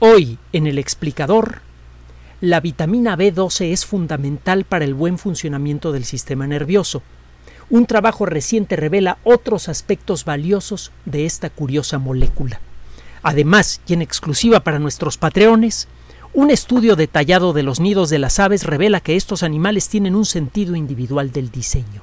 Hoy, en el explicador, la vitamina B12 es fundamental para el buen funcionamiento del sistema nervioso. Un trabajo reciente revela otros aspectos valiosos de esta curiosa molécula. Además, y en exclusiva para nuestros patreones, un estudio detallado de los nidos de las aves revela que estos animales tienen un sentido individual del diseño.